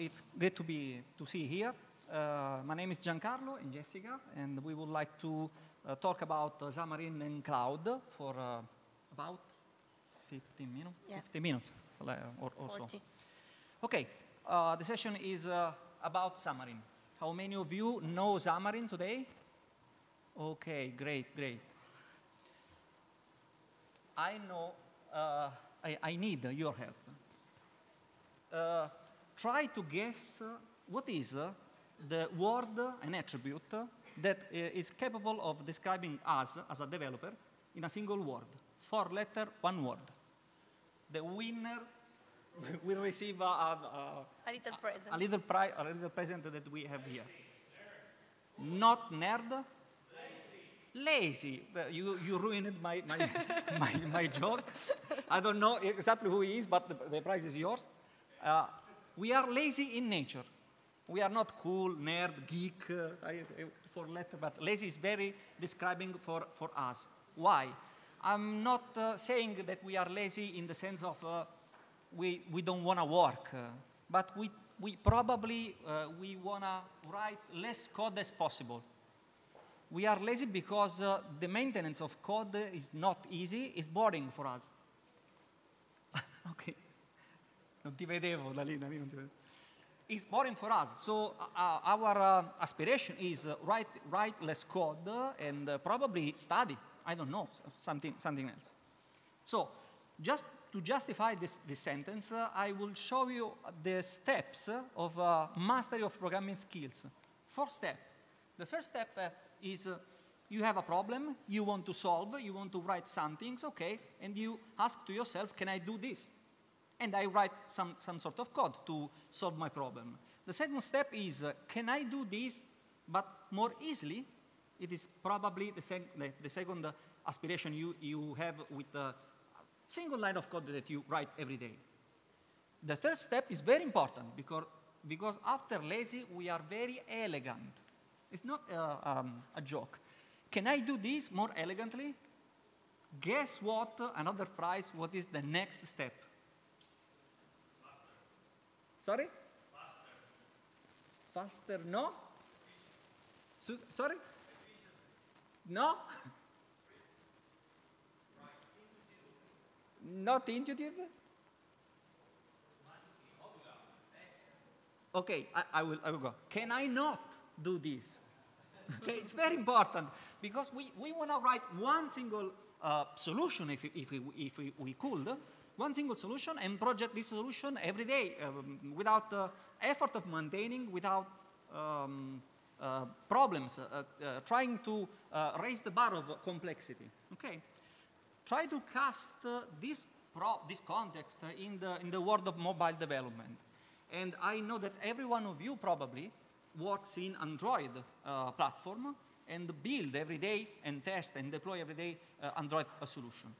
it's great to be to see here. Uh, my name is Giancarlo and Jessica, and we would like to uh, talk about uh, Xamarin and cloud for uh, about 15 minutes, yeah. 15 minutes uh, or, or so. Okay, uh, the session is uh, about Xamarin. How many of you know Xamarin today? Okay, great, great. I know I, I need your help try to guess uh, what is uh, the word, uh, an attribute, that is capable of describing us as a developer in a single word. Four letter, one word. The winner will receive a, a, a, a little present. A little, pri- a little present that we have here. Not nerd. Lazy. Lazy. You, you ruined my, my, my, my joke. I don't know exactly who he is, but the, the prize is yours. Uh, we are lazy in nature. We are not cool, nerd, geek, uh, for letter, but lazy is very describing for, for us. Why? I'm not uh, saying that we are lazy in the sense of uh, we, we don't want to work, uh, but we, we probably uh, we want to write less code as possible. We are lazy because uh, the maintenance of code is not easy, it's boring for us. okay non ti vedevo da lì, da lì non ti vedevo. It's boring for us. So uh, uh, our uh, aspiration is uh, write, write less code and uh, probably study. I don't know, something, something else. So just to justify this, this sentence, I will show you the steps of mastery of programming skills. First step. The first step is you have a problem, you want to solve, you want to write something, okay, and you ask to yourself, can I do this? and I write some, some sort of code to solve my problem. The second step is, uh, can I do this but more easily? It is probably the, sec the, the second uh, aspiration you, you have with the single line of code that you write every day. The third step is very important because, because after lazy, we are very elegant. It's not uh, um, a joke. Can I do this more elegantly? Guess what? Another prize. What is the next step? Sorry? Faster. Faster, no? So, sorry? No? Not intuitive? Okay, I, I, will, I will go. Can I not do this? okay, it's very important because we, we want to write one single uh, solution if, if, we, if we, we could, one single solution and project this solution every day um, without the effort of maintaining, without um, uh, problems, uh, uh, trying to uh, raise the bar of complexity. Okay, try to cast uh, this this context uh, in the in the world of mobile development, and I know that every one of you probably works in Android platform and build every day and test and deploy every day Android solution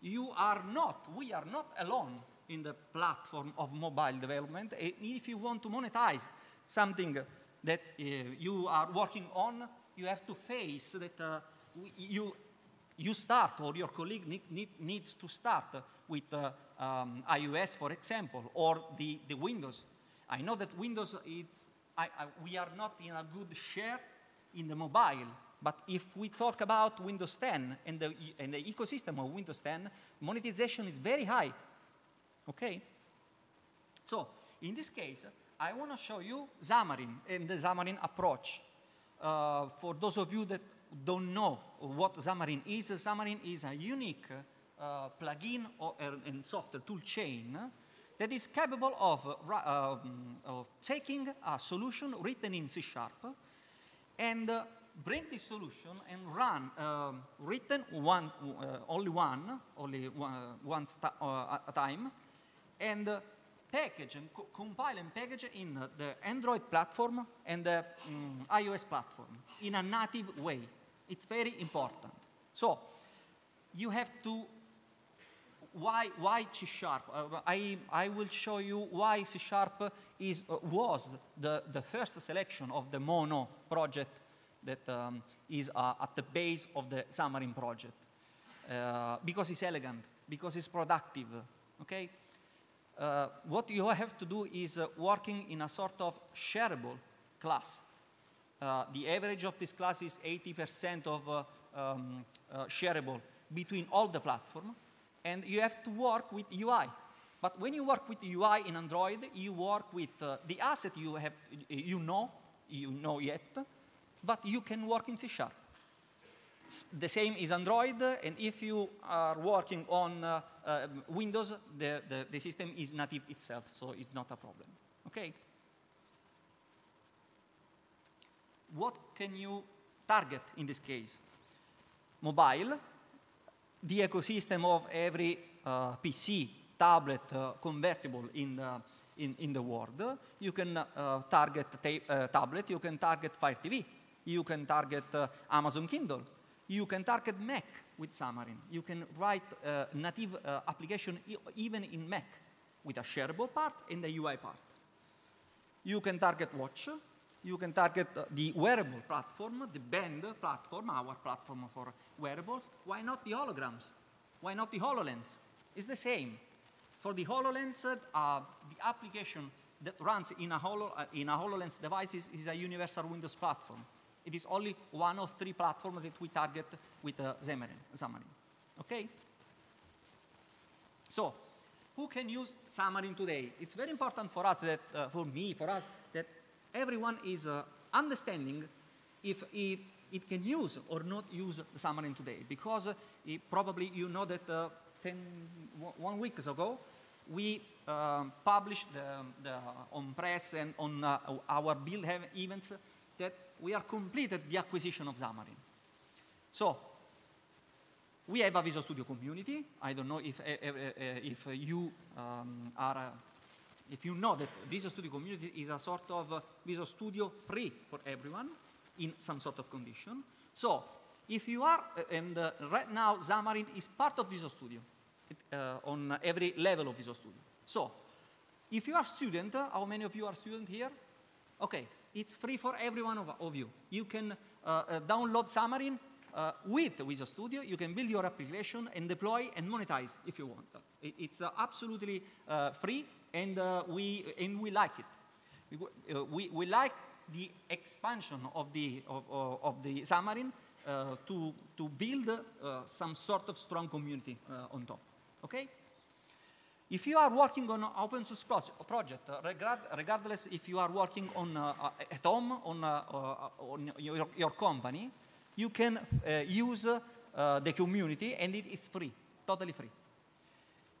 you are not, we are not alone in the platform of mobile development. if you want to monetize something that uh, you are working on, you have to face that uh, you, you start or your colleague need, need, needs to start with uh, um, iOS, for example, or the, the Windows. I know that Windows, is, I, I, we are not in a good share in the mobile but if we talk about Windows 10 and the, and the ecosystem of Windows 10, monetization is very high. Okay? So, in this case, I want to show you Xamarin and the Xamarin approach. Uh, for those of you that don't know what Xamarin is, Xamarin is a unique uh, plugin or, uh, and software tool chain that is capable of, um, of taking a solution written in C Sharp and uh, bring this solution and run um, written one, uh, only one, only one, once uh, uh a time, and uh, package and co compile and package in the Android platform and the um, iOS platform in a native way. It's very important. So you have to, why, why C Sharp? Uh, I, I will show you why C Sharp is, was the, the first selection of the Mono project that um, is uh, at the base of the Xamarin project. Uh, because it's elegant, because it's productive, okay? Uh, what you have to do is uh, working in a sort of shareable class. Uh, the average of this class is 80% of uh, um, shareable between all the platform, and you have to work with UI. But when you work with UI in Android, you work with uh, the asset you have, you know, you know yet, but you can work in C Sharp. the same is Android, and if you are working on uh, uh, Windows, the, the, the system is native itself, so it's not a problem. Okay? What can you target in this case? Mobile, the ecosystem of every uh, PC, tablet, uh, convertible in the, in, in the world. You can uh, target ta uh, tablet, you can target Fire TV, you can target uh, Amazon Kindle. You can target Mac with Xamarin. You can write uh, native uh, application e even in Mac with a shareable part and the UI part. You can target watch, you can target the wearable platform, the band platform, our platform for wearables. Why not the holograms? Why not the HoloLens? It's the same. For the HoloLens, uh, the application that runs in a, Holo, uh, in a HoloLens device is, is a universal Windows platform. It is only one of three platforms that we target with uh, Xamarin, Xamarin. Okay? So, who can use Xamarin today? It's very important for us that, uh, for me, for us, that everyone is uh, understanding if it, it, can use or not use Xamarin today. Because it, uh, probably you know that uh, one week ago, we published the, the on press and on uh, our build events that we have completed the acquisition of Xamarin. So, we have a Visual Studio community. I don't know if, eh, eh, eh, if you um, are, if you know that Visual Studio community is a sort of Visual Studio free for everyone in some sort of condition. So, if you are, and right now Xamarin is part of Visual Studio on every level of Visual Studio. So, if you are a student, how many of you are students here? Okay, it's free for every one of, of you. You can uh, uh, download Xamarin uh, with Visual Studio. You can build your application and deploy and monetize if you want. It, it's absolutely free, and we and we like it. We, we, we like the expansion of the of, of the Xamarin uh, to, to build uh, some sort of strong community uh, on top. Okay? If you are working on an open source project, regardless if you are working on, uh, at home on, uh, on your, your, company, you can uh, use uh, the community and it is free, totally free.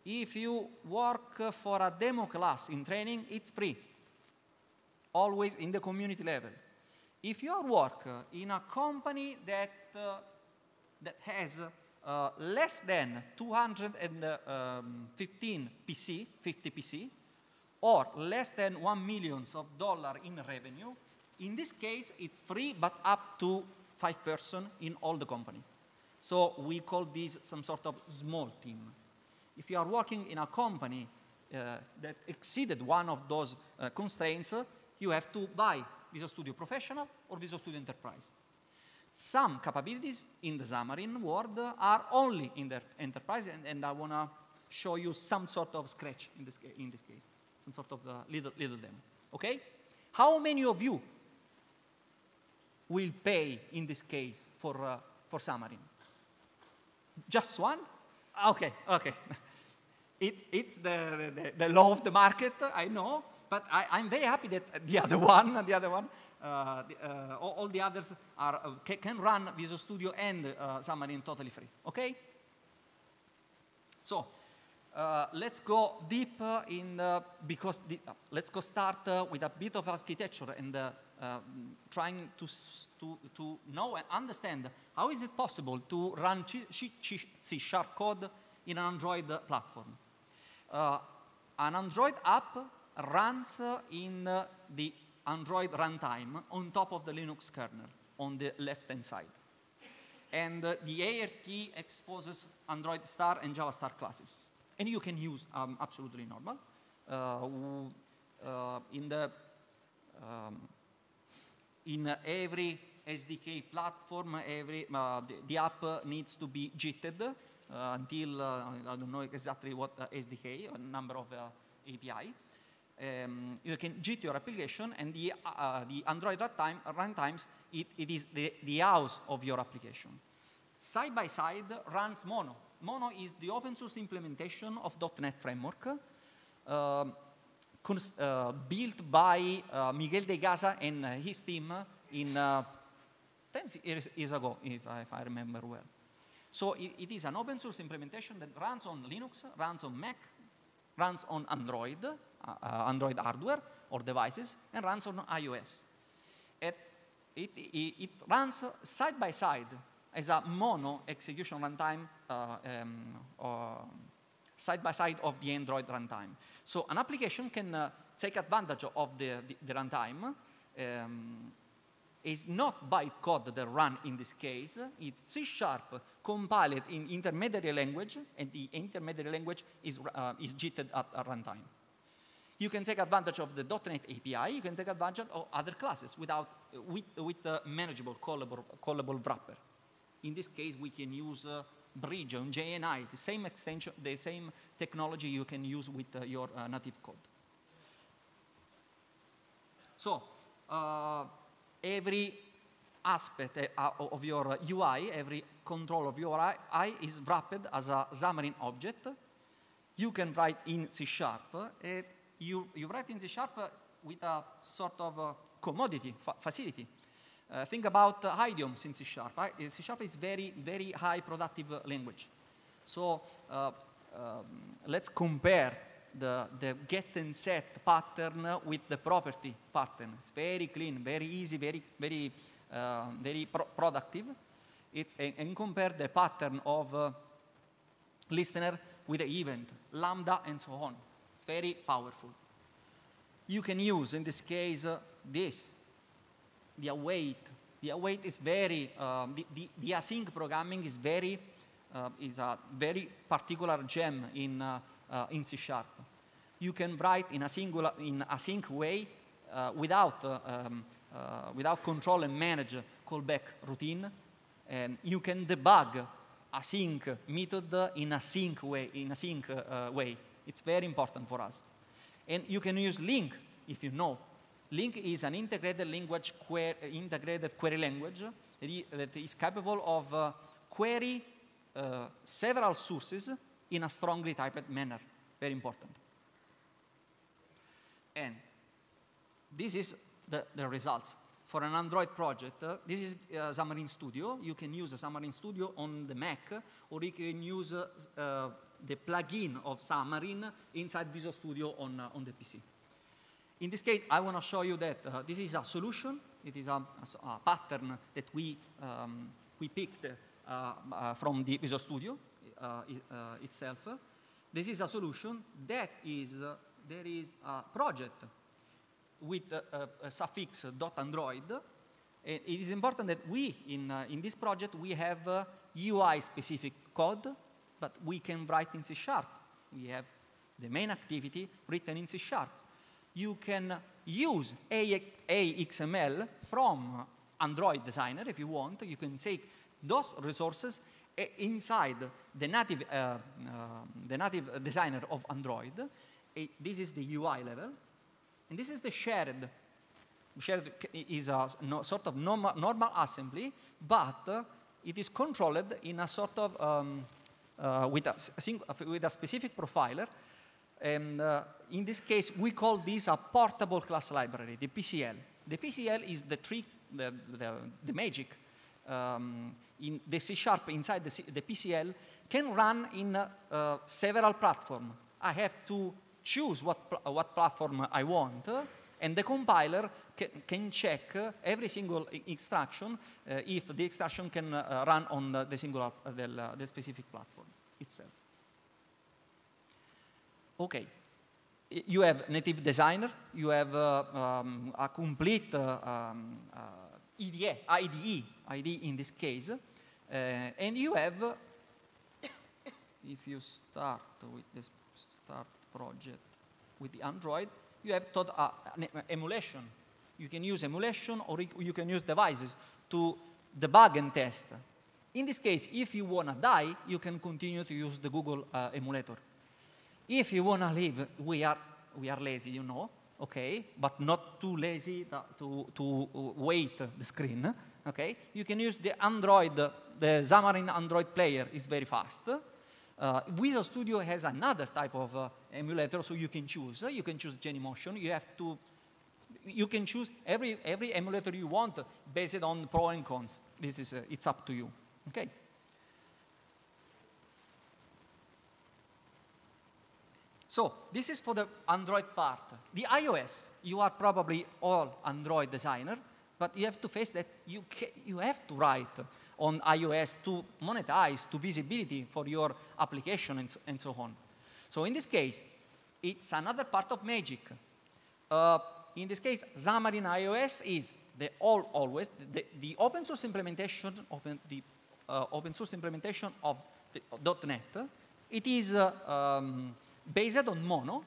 If you work for a demo class in training, it's free, always in the community level. If you work in a company that, uh, that has uh, less than 215 um, PC, 50 PC, or less than 1 million of dollar in revenue, in this case, it's free, but up to five person in all the company. So we call this some sort of small team. If you are working in a company uh, that exceeded one of those uh, constraints, uh, you have to buy Visual Studio Professional or Visual Studio Enterprise. Some capabilities in the Xamarin world are only in the enterprise, and, and I want to show you some sort of scratch in this, in this case, some sort of uh, little, little demo. Okay? How many of you will pay in this case for, uh, for Xamarin? Just one? Okay, okay. It, it's the, the, the, law of the market, I know, but I, am very happy that the other one, the other one, uh, the, uh, all, all, the others are, uh, can run Visual Studio and Xamarin uh, totally free, okay? So, let's go deep in, the, because, the, let's go start with a bit of architecture and um, trying to, to, to know and understand how is it possible to run C-sharp code in an Android platform. Uh, an Android app runs in the Android runtime on top of the Linux kernel on the left-hand side. And uh, the ART exposes Android star and Java star classes. And you can use um, absolutely normal. Uh, uh in, the, um, in every SDK platform, every, uh, the, the, app needs to be jitted uh, until, I don't know exactly what SDK, a number of API um, you can JIT your application and the, uh, uh the Android runtime, runtimes, it, it is the, the house of your application. Side by side runs Mono. Mono is the open source implementation of .NET Framework uh, uh, built by uh, Miguel de Gaza and his team in uh, 10 years, years ago, if I, if I remember well. So it, it is an open source implementation that runs on Linux, runs on Mac, runs on Android, uh, Android hardware or devices and runs on iOS. It, it, it, it runs side by side as a mono execution runtime uh, um, side by side of the Android runtime. So an application can uh, take advantage of the, the, the runtime um, is not bytecode that run in this case. It's C sharp compiled in intermediary language, and the intermediary language is, uh, is jitted at, at runtime. You can take advantage of the .NET API. You can take advantage of other classes without, with, with the manageable callable, callable wrapper. In this case, we can use uh, Bridge on JNI, the same extension, the same technology you can use with uh, your uh, native code. So uh, every aspect uh, of your UI, uh, every control of your UI is wrapped as a Xamarin object. You can write in C sharp. Uh, you, you write in C sharp uh, with a sort of a uh, commodity, fa facility. Uh, think about uh, idioms in C sharp. Uh, C sharp is very, very high productive language. So um, let's compare the, the get and set pattern with the property pattern. It's very clean, very easy, very, very, very pro productive. It's, and, and, compare the pattern of listener with the event, lambda, and so on. It's very powerful. You can use, in this case, uh, this, the await. The await is very, uh, the, the, the, async programming is very, uh, is a very particular gem in, uh, uh, in C Sharp. You can write in a singular, in async way uh, without, um, without control and manage callback routine. And you can debug async method in a sync way, in a sync way. It's very important for us. And you can use Link if you know. Link is an integrated language, query, integrated query language that is capable of uh, query uh, several sources in a strongly typed manner. Very important. And this is the, the results. For an Android project, uh, this is uh, Xamarin Studio. You can use Xamarin Studio on the Mac, or you can use uh, the plugin of Xamarin inside Visual Studio on, uh, on the PC. In this case, I want to show you that uh, this is a solution. It is a, a, a pattern that we, um, we picked uh, uh, from the Visual Studio uh, uh, itself. This is a solution that is, there is a project with a, a suffix .android. It is important that we, in, in this project, we have UI-specific code but we can write in C sharp. We have the main activity written in C sharp. You can use AXML from Android Designer if you want. You can take those resources eh, inside the native, uh, uh, the native designer of Android. this is the UI level. And this is the shared. Shared is a no, sort of normal, normal assembly, but uh, it is controlled in a sort of um, uh, with a, uh, with, a specific profiler. And uh, in this case, we call this a portable class library, the PCL. The PCL is the trick, the, the, the magic. Um, in the C sharp inside the, C the PCL can run in several platforms. I have to choose what, pl what platform I want, and the compiler can check every single extraction uh, if the extraction can uh, run on the singular, the, uh, the specific platform itself. Okay you have native designer, you have uh, um, a complete uh, um, uh, IDE, IDE, IDE in this case, and you have, if you start with this start project with the Android, you have an emulation you can use emulation or you can use devices to debug and test. In this case, if you want to die, you can continue to use the Google uh, emulator. If you want to live, we are, we are lazy, you know, okay, but not too lazy uh, to, to uh, wait the screen, okay? You can use the Android, the Xamarin Android player is very fast. Uh, Visual Studio has another type of uh, emulator, so you can choose. You can choose Genymotion. You have to you can choose every, every emulator you want based on pro and cons. This is, uh, it's up to you, okay? So this is for the Android part. The iOS, you are probably all Android designer, but you have to face that you, you have to write on iOS to monetize, to visibility for your application and so, and so on. So in this case, it's another part of magic. Uh, in this case, Xamarin iOS is the all, always the, the open source implementation, open, the uh, open source implementation of the, uh, .NET. It is uh, um, based on Mono,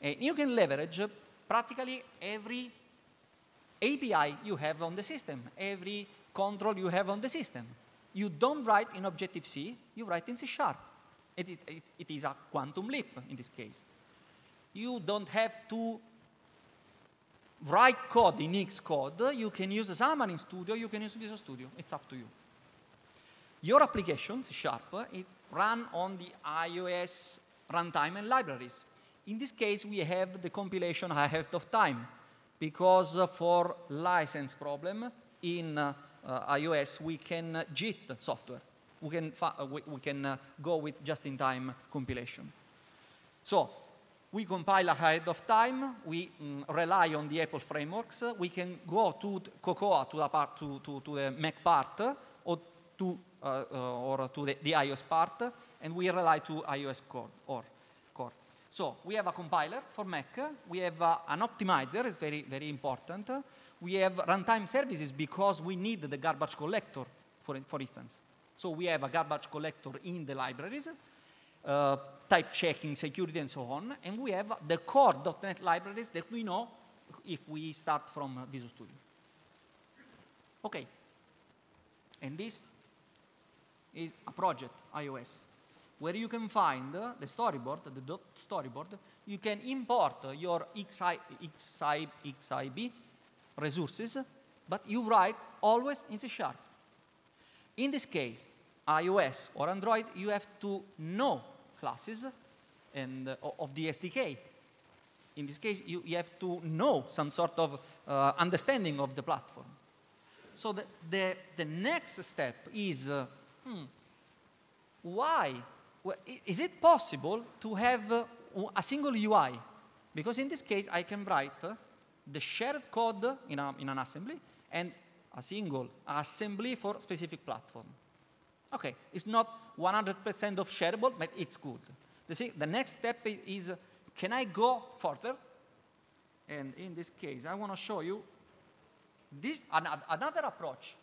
and you can leverage practically every API you have on the system, every control you have on the system. You don't write in Objective-C, you write in C-sharp. It, it, it is a quantum leap in this case. You don't have to write code in Xcode, you can use Xamarin Studio, you can use Visual Studio. It's up to you. Your application, C Sharp, it run on the iOS runtime and libraries. In this case, we have the compilation ahead of time because uh, for license problem in uh, uh, iOS, we can JIT software. We can, uh, we, we can uh, go with just-in-time compilation. So we compile ahead of time. We mm, rely on the Apple frameworks. We can go to Cocoa, to the, part, to, to, to the Mac part, or to, uh, uh, or to the, the, iOS part, and we rely to iOS core, or core. So we have a compiler for Mac. We have uh, an optimizer. It's very, very important. We have runtime services because we need the garbage collector, for, for instance. So we have a garbage collector in the libraries. Uh, type checking, security, and so on. And we have the core.NET libraries that we know if we start from Visual Studio. Okay. And this is a project, iOS, where you can find the storyboard, the dot storyboard. You can import your XI, XI, XIB resources, but you write always in C sharp. In this case, iOS or Android, you have to know classes and uh, of the SDK. In this case, you, you have to know some sort of uh, understanding of the platform. So the, the, the next step is, uh, hmm, why? Well, is it possible to have uh, a single UI? Because in this case, I can write uh, the shared code in, a, in an assembly and a single assembly for specific platform. Okay, it's not 100% of shareable, but it's good. You see, the next step is, can I go further? And in this case, I want to show you this an, another approach.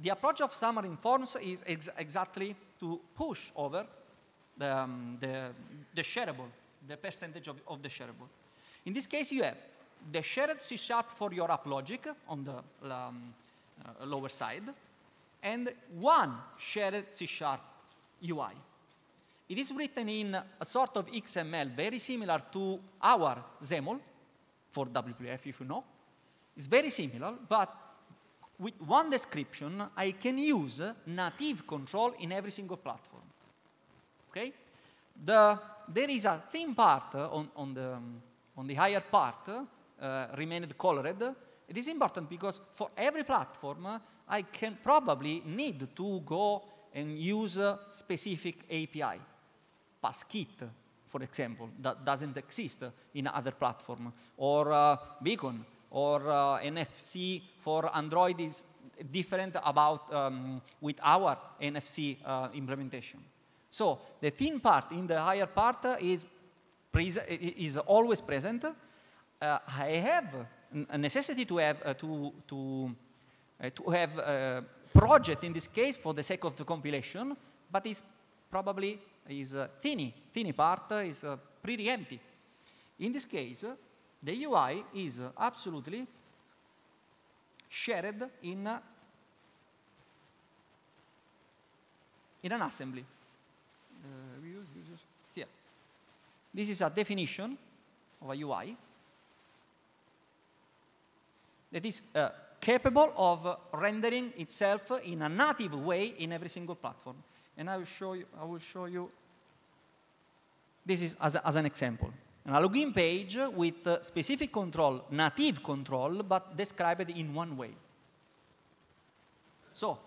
The approach of summer forms is ex exactly to push over the, um, the, the, shareable, the percentage of, of the shareable. In this case, you have the shared C sharp for your app logic on the um, uh, lower side, and one shared C sharp UI. It is written in a sort of XML very similar to our XAML for WPF, if you know. It's very similar, but with one description, I can use native control in every single platform. Okay? The, there is a thin part on, on, the, on the higher part, uh, remained colored. It is important because for every platform, I can probably need to go and use a specific API. Passkit, for example, that doesn't exist in other platform, or uh, Beacon, or uh, NFC for Android is different about um, with our NFC uh, implementation. So the thin part in the higher part is, is always present. Uh, I have a necessity to have uh, to, to uh, to have a project in this case for the sake of the compilation, but it's probably is a uh, tiny, tiny part uh, is pretty empty. In this case, the UI is absolutely shared in, in an assembly. Here. This is a definition of a UI that is uh, capable of rendering itself in a native way in every single platform. And I will show you, I will show you this is as, as an example. And a login page with uh, specific control, native control, but described in one way. So,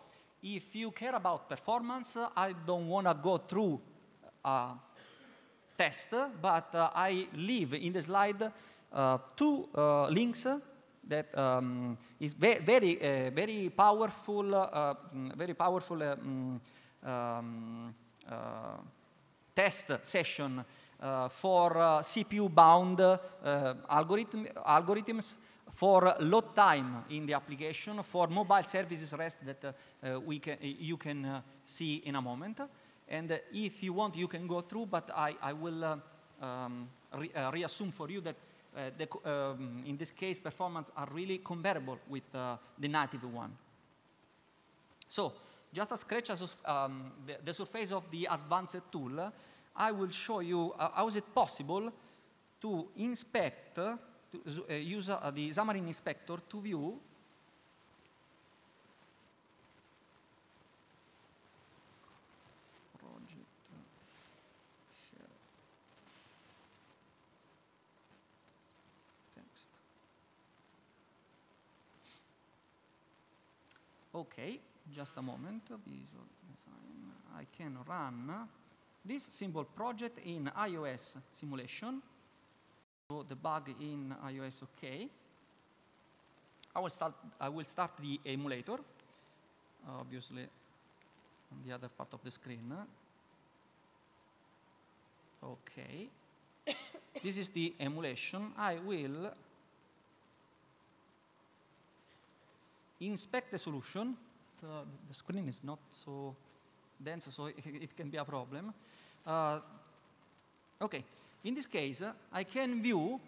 if you care about performance, I don't want to go through a test, but uh, I leave in the slide uh, two links that um, is ve very, uh, very powerful, uh, mm, very powerful uh, mm, um, uh, test session uh, for uh, CPU-bound algorithm, algorithms for load time in the application for mobile services REST that we can, you can see in a moment. And if you want, you can go through, but I, I will um, re reassume for you that uh, the, um, in this case, performance are really comparable with uh, the native one. So, just a scratch, of um, the, the, surface of the advanced tool, I will show you uh, how is it possible to inspect, to use the Xamarin Inspector to view okay, just a moment, visual design, I can run this simple project in iOS simulation. So the bug in iOS, okay. I will start, I will start the emulator, obviously on the other part of the screen. Okay. this is the emulation. I will inspect the solution uh, the screen is not so dense, so it, it can be a problem. Uh, okay, in this case, uh, I can view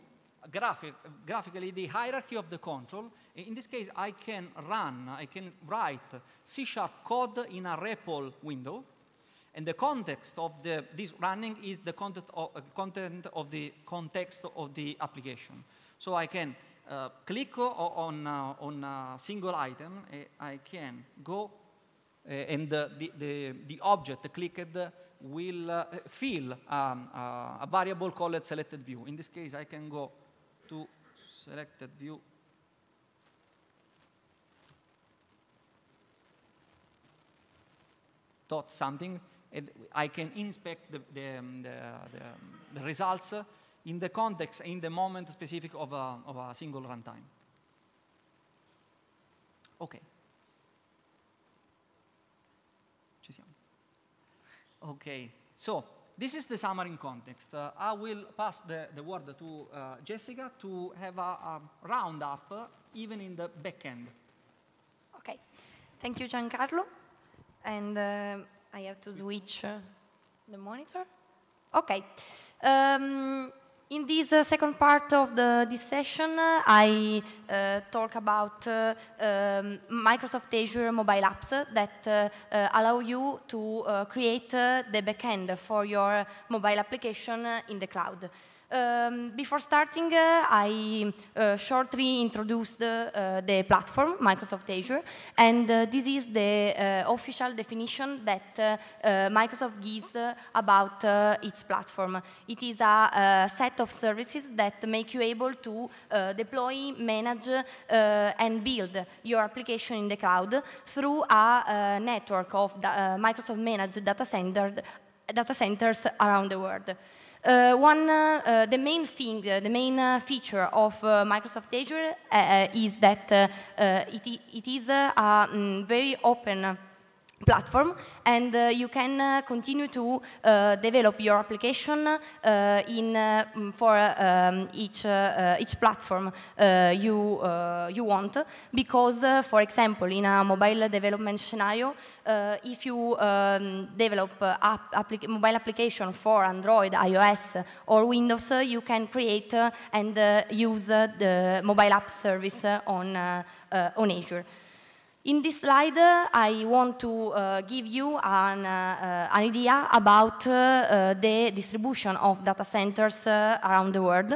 graphic, graphically the hierarchy of the control. In this case, I can run, I can write C-sharp code in a REPL window, and the context of the, this running is the content of, uh, content of the context of the application. So I can uh, click on, uh, on a uh, single item, eh, I can go eh, and the, the, the, object clicked will uh, fill um, uh, a variable called selected view. In this case, I can go to selected view dot something, and I can inspect the, the, um, the, the results in the context, in the moment specific of a, of a single runtime. Ok. Ci siamo. Ok. So, this is the summary in context. Uh, I will pass the, the word to uh, Jessica to have a, a roundup, uh, even in the back end. Okay. Thank you, Giancarlo. And uh, I have to switch uh, the monitor. Okay. Um, in this uh, second part of the, this session, uh, I uh, talk about uh, um, Microsoft Azure mobile apps that uh, uh, allow you to create the backend for your mobile application in the cloud. Um, before starting, uh, I uh, shortly introduced uh, the platform, Microsoft Azure, and uh, this is the uh, official definition that uh, Microsoft gives about its platform. It is a, a, set of services that make you able to deploy, manage, and build your application in the cloud through a, network of Microsoft managed data, center, data centers around the world. Uh, one, uh, uh, the main thing, the main feature of Microsoft Azure is that it, it is a um, very open platform and uh, you can uh, continue to uh, develop your application uh, in um, for um, each uh, uh, each platform you you want because for example in a mobile development scenario if you um, develop app mobile application for Android iOS or Windows you can create and use the mobile app service on on Azure in this slide, I want to uh, give you an, uh, an idea about uh, uh, the distribution of data centers uh, around the world.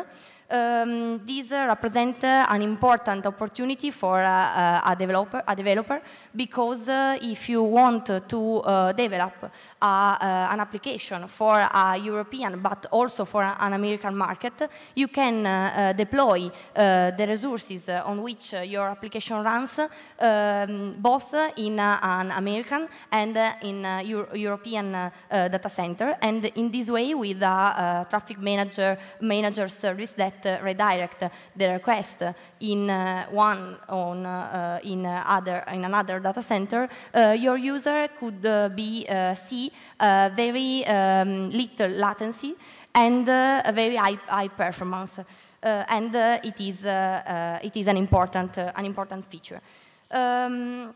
Um, these represent an important opportunity for a developer, a, developer, because uh, if you want to uh, develop a, uh, an application for a European but also for an American market, you can uh, uh, deploy uh, the resources on which your application runs um, both in an American and in a Euro European data center and in this way with a, traffic manager, manager service that redirects the request in one on in other in another other data center, uh, your user could uh, be uh, see very um, little latency and a very high, high performance. and it, is, it is an important, an important feature. Um,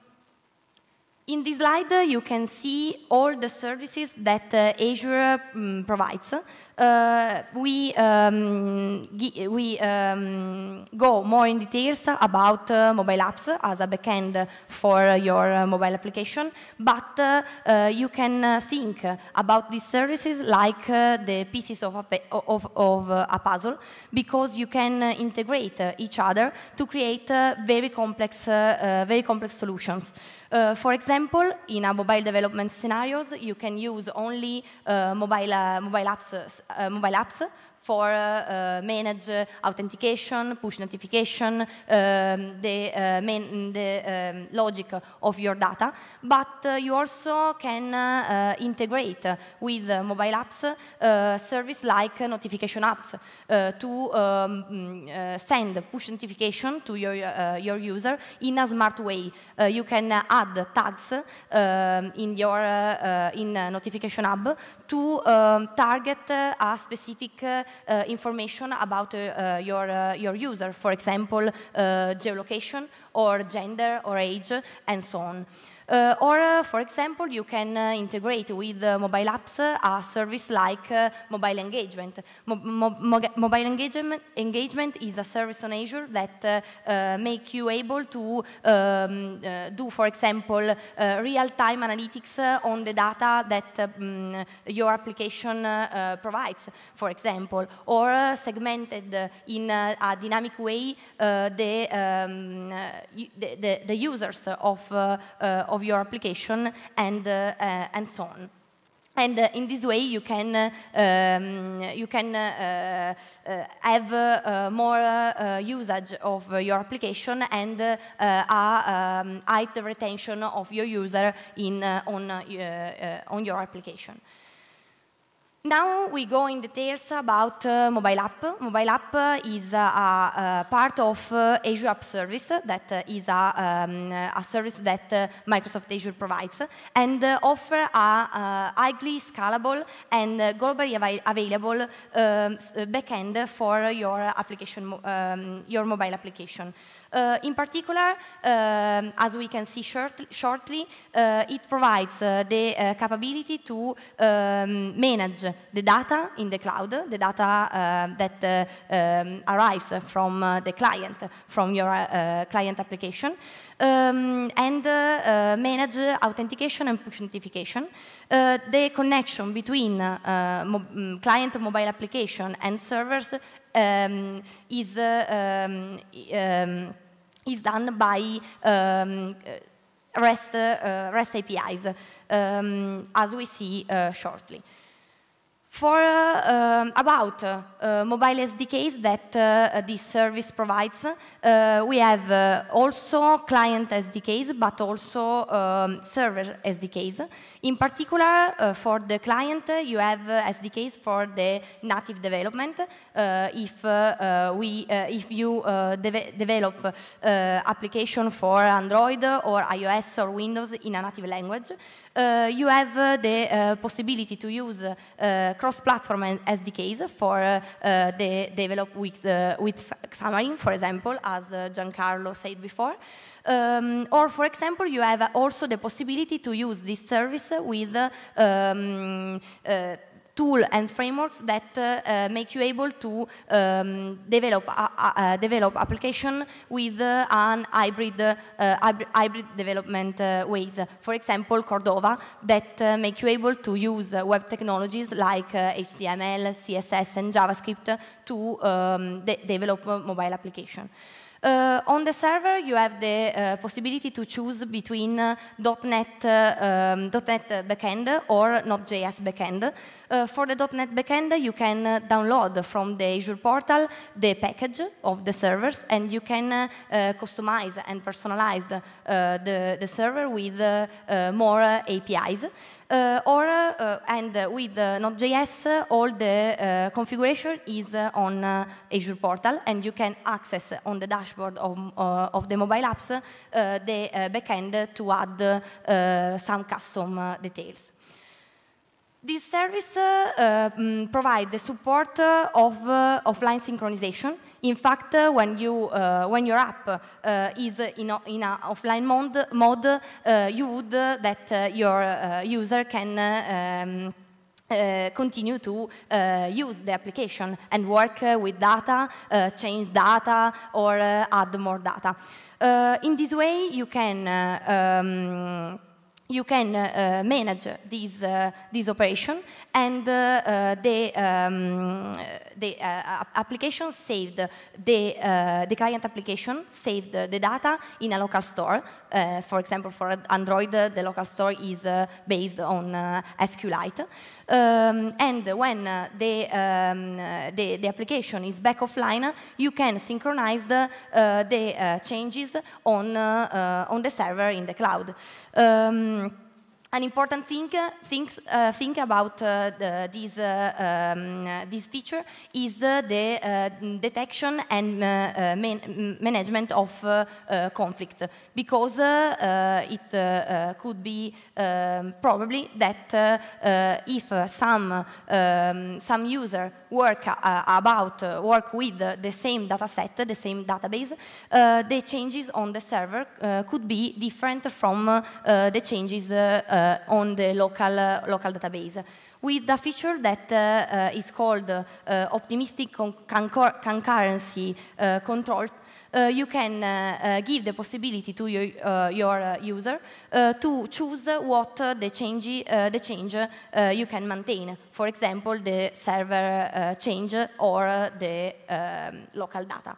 in this slide, uh, you can see all the services that uh, Azure um, provides. Uh, we um, we um, go more in details about uh, mobile apps as a backend for your uh, mobile application, but you can think about these services like the pieces of a, of, of a puzzle, because you can integrate each other to create very complex very complex solutions. Uh, for example, in a mobile development scenarios, you can use only uh, mobile, uh, mobile apps Eh, mobile Apps for uh, uh manage uh, authentication, push notification, um, the, uh, main, the um, logic of your data, but you also can integrate with mobile apps service like notification apps to um, mm, send push notification to your, your user in a smart way. you can add tags um, in your in notification hub to um, target a specific uh, information about uh, uh, your, your user, for example, geolocation or gender or age and so on. Uh, or, uh, for example, you can uh, integrate with uh, mobile apps a service like mobile engagement. Mo mo mobile engagement, engagement is a service on Azure that uh, make you able to um, do, for example, real-time analytics on the data that um, your application provides, for example, or segmented in a dynamic way the, um, the, the, the, users of, of of your application and, uh, uh, and so on. And uh, in this way, you can, uh, um, you can uh, uh have more usage of your application and a um, retention of your user in, on, on your application. Now we go in details about uh, mobile app. Mobile app uh, is uh, a, a uh, part of uh, Azure App Service that uh, is a, um, a, service that Microsoft Azure provides and offer a highly scalable and globally av available um, backend for your application, um, your mobile application. Uh, in particular, um, as we can see short shortly, uh, it provides the capability to um, manage the data in the cloud, the data that um, arrives from the client, from your client application. Um, and uh, uh, manage authentication and authentication, notification. Uh, the connection between mo mm, client mobile application and servers um, is, um, um, is done by um, REST, uh, REST APIs, as we see uh, shortly for, um, about uh, mobile SDKs that uh, this service provides, we have also client SDKs, but also um, server SDKs. In particular, for the client, you have SDKs for the native development. if we, if you de develop application for Android or iOS or Windows in a native language, you have the possibility to use cross-platform SDKs for the uh, uh, develop with, uh, with Xamarin, for example, as Giancarlo said before. Um, or, for example, you have also the possibility to use this service with um, tools and frameworks that uh, uh, make you able to um, develop, uh, develop application with uh, an hybrid, uh, hybrid development ways. For example, Cordova, that make you able to use web technologies like HTML, CSS, and JavaScript to um, de develop mobile application. Uh, on the server, you have the uh, possibility to choose between uh, .NET, uh, um, .NET backend or Node.js backend. Uh, for the .NET backend, you can uh, download from the Azure portal the package of the servers, and you can customize and personalize the, the, the server with more APIs or uh, uh, and uh, with Node.js, all the configuration is on Azure portal, and you can access on the dashboard of, of the mobile apps the backend to add some custom details. This service uh, mm, provides the support uh, of uh, offline synchronization in fact, when, you, uh, when your app uh, is in, in an offline mode, uh, you would that your user can um, uh, continue to uh, use the application and work uh, with data, change data, or add more data. in this way, you can um you can uh, uh, manage this, uh, this operation and uh, uh the, um, the uh, application saved, the, the client application saved the data in a local store. Uh, for example, for Android, the local store is uh, based on uh, SQLite. Um, and when uh, the, um, uh, the, the, application is back offline, you can synchronize the, the changes on, on the server in the cloud. Um, an important thing, uh, about uh, the, this, uh, um, this feature is uh, the uh, detection and uh, man management of conflict, because it could be um, probably that if some, um, some user work about, work with the same dataset, the same database, the changes on the server could be different from the changes uh, on the local, uh, local database with a feature that uh, uh, is called uh, optimistic concur concurrency uh, control. you can give the possibility to your, your user to choose what the change, the change you can maintain. For example, the server change or the um, local data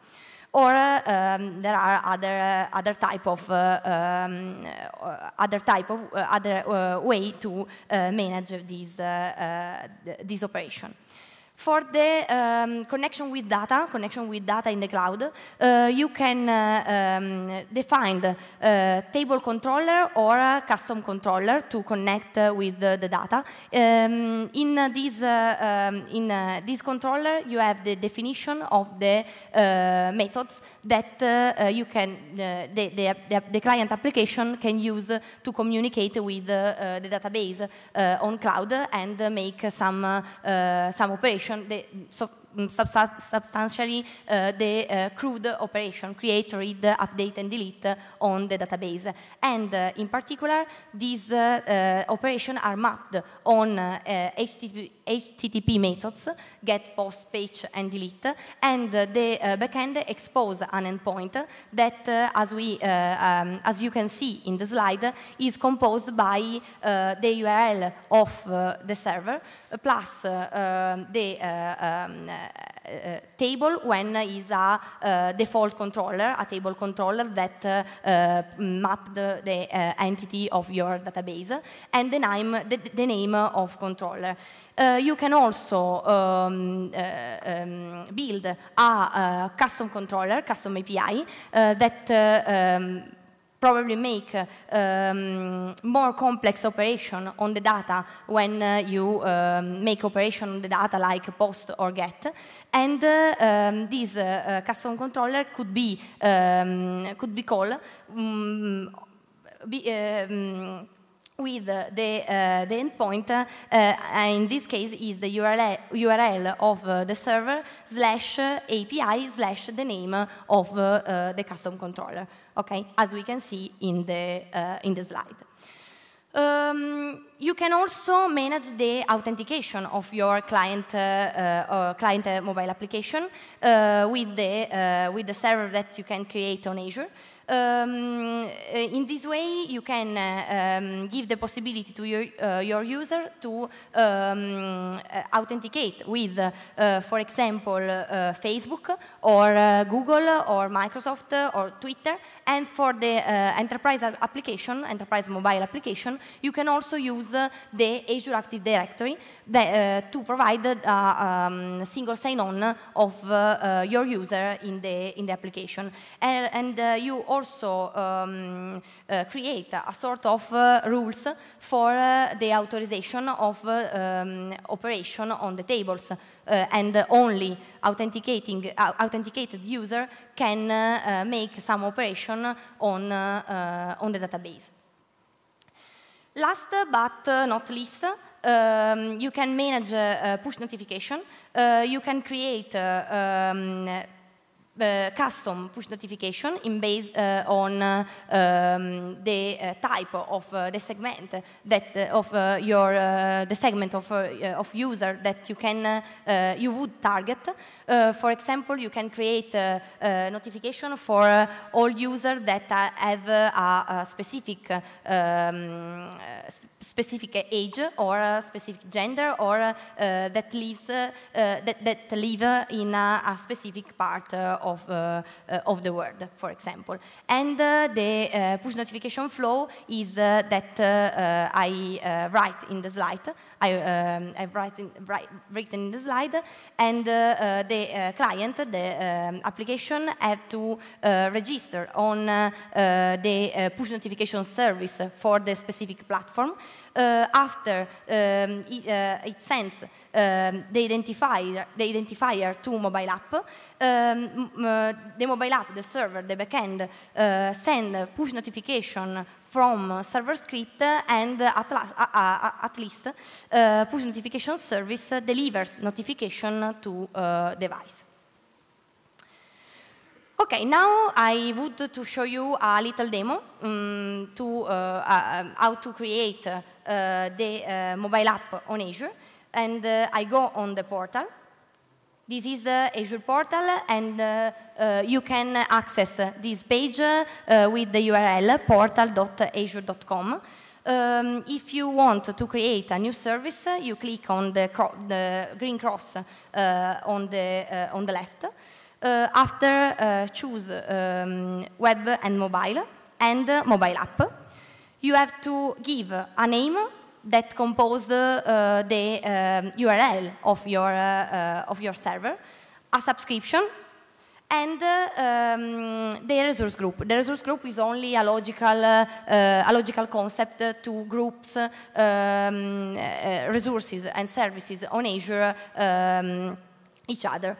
or um, there are other other type of uh, um, uh, other type of uh, other way to manage these this operation. For the um, connection with data, connection with data in the cloud, uh, you can uh, um, define the, uh, table controller or a custom controller to connect uh, with the, the data. Um, in this, uh, um, in uh, this controller, you have the definition of the methods that you can, the, the, the, client application can use to communicate with the database on cloud and make some, some operations generation, the, so um, substan substantially uh, the uh, CRUD operation, create, read, update, and delete on the database. And uh, in particular, these operations are mapped on HTTP, HTTP, methods, get, post, page, and delete, and the backend expose an endpoint that, as, we, um, as you can see in the slide, is composed by the URL of the server plus uh, the uh, um, table when is a uh, default controller, a table controller that uh, map the, the uh, entity of your database, and the name, the, the name of controller. Uh, you can also um, uh, um, build a, a, custom controller, custom API, uh, that um probably make um, more complex operation on the data when uh, you um, make operation on the data like post or get. And uh, um, this uh, custom controller could be, um, could be called mm, be, uh, with the, uh, the endpoint, in this case, is the URL, URL of the server slash API slash the name of the custom controller okay, as we can see in the, uh, in the slide. Um, you can also manage the authentication of your client, uh, uh, client uh, mobile application uh, with, the, uh, with the server that you can create on Azure. Um, uh, in this way, you can uh, um, give the possibility to your, uh, your user to um, authenticate with, for example, Facebook or Google or Microsoft or Twitter. And for the enterprise application, enterprise mobile application, you can also use the Azure Active Directory to provide a um, single sign-on of your user in the, in the application. And, and you also um, uh, create a sort of uh, rules for uh, the authorization of um, operation on the tables and only authenticating, authenticated user can make some operation on, on the database. Last but not least, um, you can manage uh, push notification. Uh, you can create uh, um, uh, custom push notification in base uh, on uh, um, the uh, type of uh, the segment that uh, of your the segment of of user that you can you would target. for example, you can create a, a notification for all users that have a, a specific um, specific age or a specific gender or uh, that lives uh, that, that live in a, a specific part of, uh, uh, of the world, for example. And uh, the push notification flow is that I write in the slide, I, um, I write in, write, written in the slide, and the client, the um, application, have to register on the push notification service for the specific platform uh, after um, it, uh, it, sends um, the, identifier, the identifier to mobile app. Um, uh, the mobile app, the server, the backend send push notification from server script and at, at least push notification service delivers notification to device. Okay, now I would to show you a little demo um, to uh, how to create uh, the uh, mobile app on Azure. And I go on the portal. This is the Azure portal, and uh, uh, you can access this page uh, with the URL portal.azure.com. Um, if you want to create a new service, you click on the, cro the green cross on, the, on the left. Uh, after uh, choose um, web and mobile and mobile app. You have to give a name that compose uh, the um, URL of your, of your server, a subscription, and uh, um, the resource group. The resource group is only a logical, uh, a logical concept to groups um, resources and services on Azure um, each other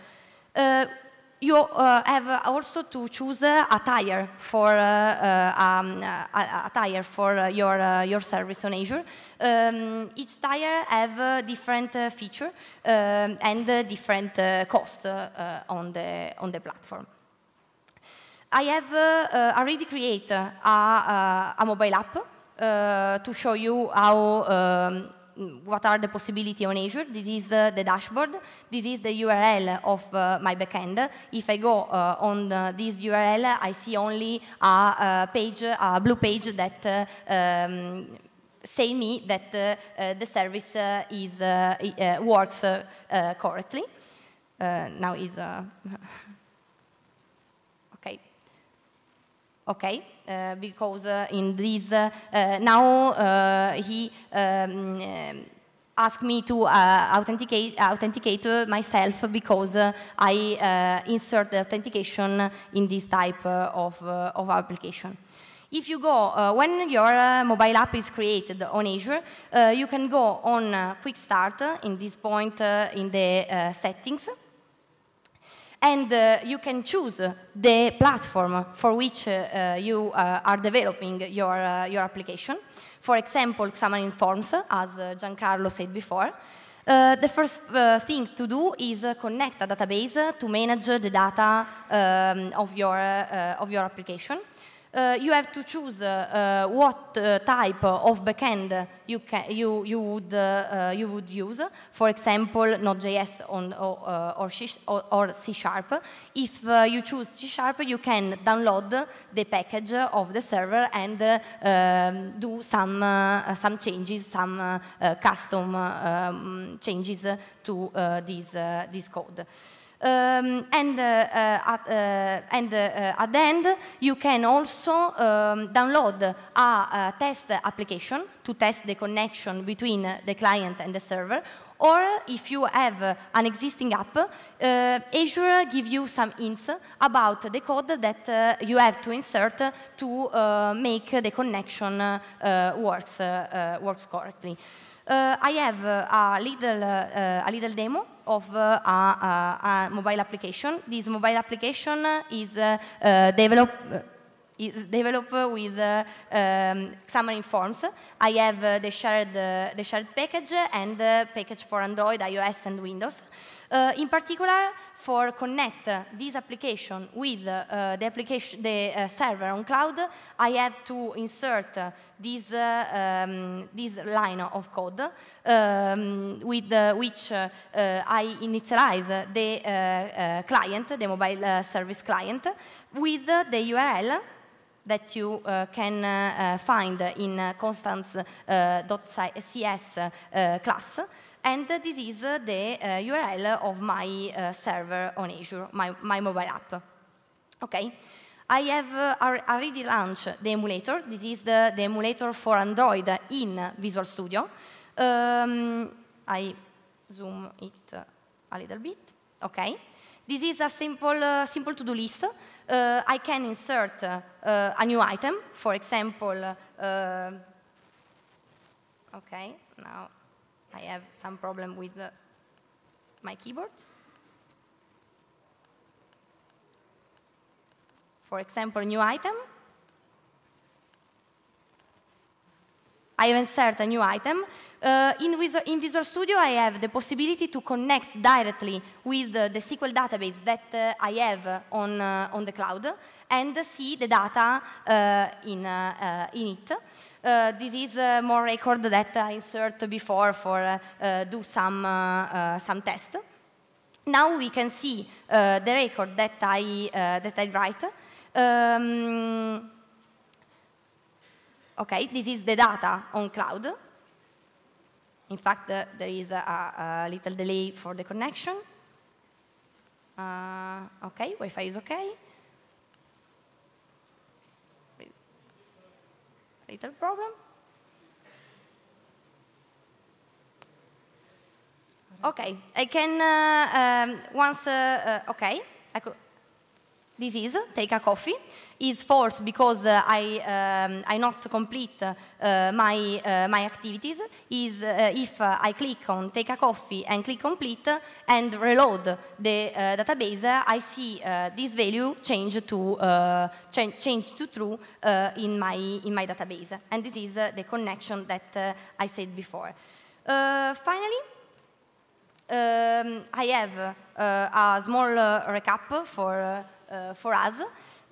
you uh, have uh, also to choose uh, a tire for uh, uh um, a, a, tire for your uh, your service on Azure. Um, each tire have different feature um, and different cost on the on the platform. I have already created a, a, mobile app to show you how um, Mm, what are the possibility on Azure. This is uh, the dashboard. This is the URL of uh, my backend. If I go uh, on this URL, I see only a, a page, a blue page that um, say me that uh, uh, the service uh, is, works correctly. now is okay. Okay. Uh, because uh, in this uh, now he um, asked me to authenticate, authenticate myself because I insert the authentication in this type of, of application. If you go, uh, when your uh, mobile app is created on Azure, uh, you can go on Quick Start in this point in the settings and uh, you can choose the platform for which uh, uh you uh, are developing your, uh, your application. For example, Xamarin Forms, as uh, Giancarlo said before. the first thing to do is connect a database to manage the data um, of, your, of your application uh, you have to choose uh, uh, what uh, type of backend you, you, you, would, uh, uh, you would use. For example, Node.js or, C, or, C Sharp. If you choose C Sharp, you can download the package of the server and um, do some, some changes, some custom um, changes to this, this code. Um, and uh, uh, at, uh, and at the end, you can also um, download a, a test application to test the connection between the client and the server, or if you have an existing app, uh, Azure gives you some hints about the code that uh, you have to insert to uh, make the connection works, works correctly. Uh, I have uh, a little uh, a little demo of uh, a, a, mobile application. This mobile application is uh, uh, developed is developed with um, Xamarin Forms. I have the shared the shared package and the package for Android, iOS, and Windows. Uh, in particular, for connect this application with uh, the, application, the uh, server on cloud, I have to insert this, uh, um, this line of code um, with uh, which uh, I initialize the client, the mobile service client, with the URL that you uh, can uh, find in uh, constants.cs class. And this is the URL uh, of my uh, server on Azure, my, my mobile app. Okay. I have uh, already launched the emulator. This is the, the emulator for Android in Visual Studio. Um, I zoom it a little bit. Okay. This is a simple, uh, simple to-do list. Uh, I can insert uh, a new item, for example, okay, now I have some problem with the, my keyboard. For example, new item. I insert a new item. Uh, in, Visual, in, Visual, Studio, I have the possibility to connect directly with the, the SQL database that uh, I have on, uh, on the cloud and see the data uh, in, uh, uh, in it this uh, is uh, more record that I insert before for uh, do some, some test. Now we can see the record that I, that I write. Um, okay, this is the data on cloud. In fact, uh, there is a, a, little delay for the connection. Uh, okay, Wi-Fi is okay. little problem. Okay, I can, uh, um, once, uh, uh, okay, I could, this is take a coffee is false because uh, I um, I not complete uh, my uh, my activities. Is uh, if uh, I click on take a coffee and click complete and reload the uh, database, I see this value change to ch change to true in my in my database. And this is the connection that I said before. finally. Um, I have a small recap for uh, for us.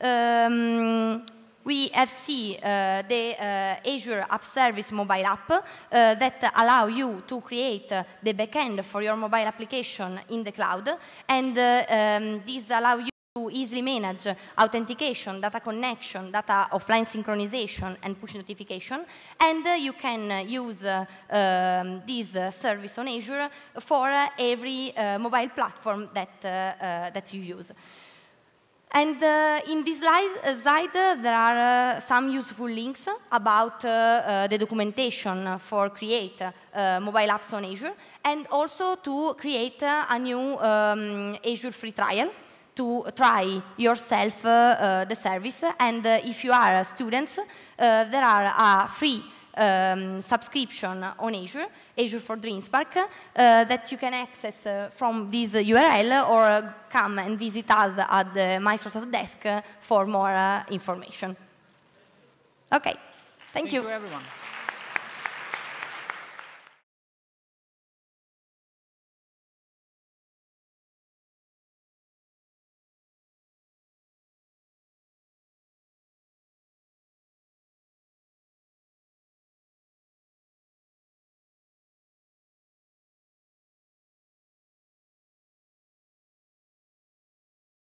Um, we have seen uh, the uh, Azure App Service mobile app uh, that allow you to create uh, the backend for your mobile application in the cloud, and uh, um, this allow you to easily manage authentication, data connection, data offline synchronization, and push notification. And uh, you can use uh, um, this uh, service on Azure for every mobile platform that, that you use. And uh, in this slide, uh, uh, there are uh, some useful links about uh, uh the documentation for create mobile apps on Azure, and also to create a new um, Azure free trial to try yourself the service. And if you are students, there are free um, subscription on Azure, Azure for DreamSpark, uh, that you can access uh, from this URL or uh, come and visit us at the Microsoft desk for more uh, information. Okay, thank, thank you. you everyone.